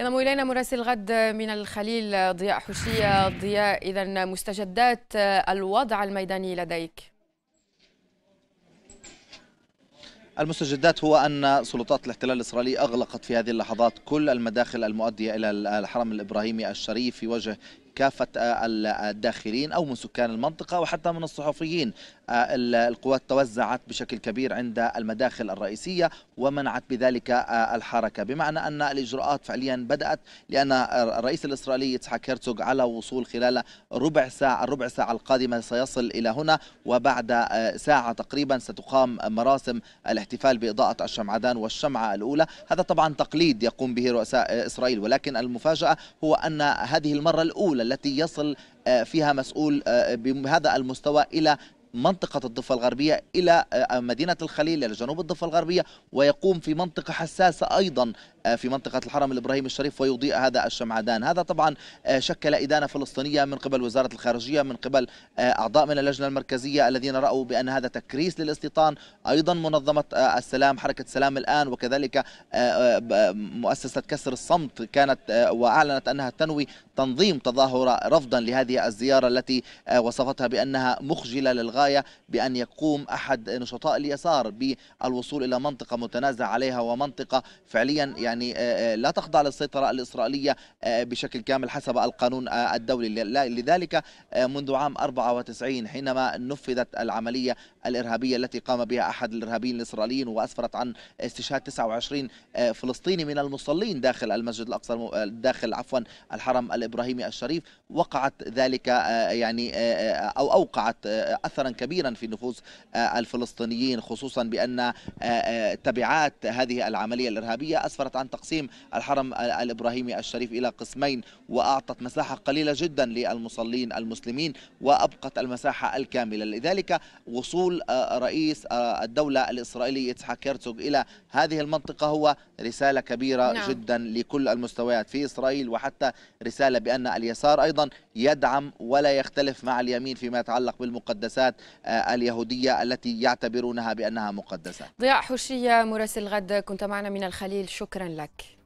ينضم الينا مراسل الغد من الخليل ضياء حشيه ضياء اذا مستجدات آه، الوضع الميداني لديك المستجدات هو أن سلطات الاحتلال الإسرائيلي أغلقت في هذه اللحظات كل المداخل المؤدية إلى الحرم الإبراهيمي الشريف في وجه كافة آه، الداخلين أو من سكان المنطقة وحتى من الصحفيين آه، القوات توزعت بشكل كبير عند المداخل الرئيسية ومنعت بذلك آه، الحركة بمعنى أن الإجراءات فعليا بدأت لأن الرئيس الإسرائيلي يتحك هيرتوغ على وصول خلال ربع ساعة الربع ساعة القادمة سيصل إلى هنا وبعد آه، ساعة تقريبا ستقام مراسم الاحتفال بإضاءة الشمعدان والشمعة الأولى هذا طبعا تقليد يقوم به رؤساء إسرائيل ولكن المفاجأة هو أن هذه المرة الأولى التي يصل فيها مسؤول بهذا المستوى الى منطقة الضفة الغربية إلى آه، مدينة الخليل إلى جنوب الضفة الغربية ويقوم في منطقة حساسة أيضا آه، في منطقة الحرم الإبراهيمي الشريف ويضيء هذا الشمعدان هذا طبعا آه، شكل إدانة فلسطينية من قبل وزارة الخارجية من قبل أعضاء من اللجنة المركزية الذين رأوا بأن هذا تكريس للاستيطان أيضا منظمة السلام حركة السلام الآن وكذلك مؤسسة كسر الصمت كانت وأعلنت أنها تنوي تنظيم تظاهرة رفضا لهذه الزيارة التي وصفتها بأنها مخجلة للغاية للغاية بأن يقوم أحد نشطاء اليسار بالوصول إلى منطقة متنازع عليها ومنطقة فعليا يعني آه، آه، لا تخضع للسيطرة الإسرائيلية آه، بشكل كامل حسب القانون الدولي لذلك منذ عام 94 حينما نفذت العملية الإرهابية التي قام بها أحد الإرهابيين الإسرائيليين وأسفرت عن استشهاد 29 فلسطيني من المصلين داخل المسجد الأقصى داخل عفوا الحرم الإبراهيمي الشريف وقعت ذلك يعني أو أوقعت أثرا كبيرا في نفوس آه، الفلسطينيين خصوصا بان آه، آه، تبعات هذه العمليه الارهابيه اسفرت عن تقسيم الحرم الابراهيمي الشريف الى قسمين واعطت مساحه قليله جدا للمصلين المسلمين وابقت المساحه الكامله لذلك وصول رئيس الدوله الاسرائيلي اسحاق هرتزوغ الى هذه المنطقه هو رساله كبيره نعم. جدا لكل المستويات في اسرائيل وحتى رساله بان اليسار ايضا يدعم ولا يختلف مع اليمين فيما يتعلق بالمقدسات آه، اليهودية التي يعتبرونها بأنها مقدسة ضياء حوشية مراسل غد كنت معنا من الخليل شكرا لك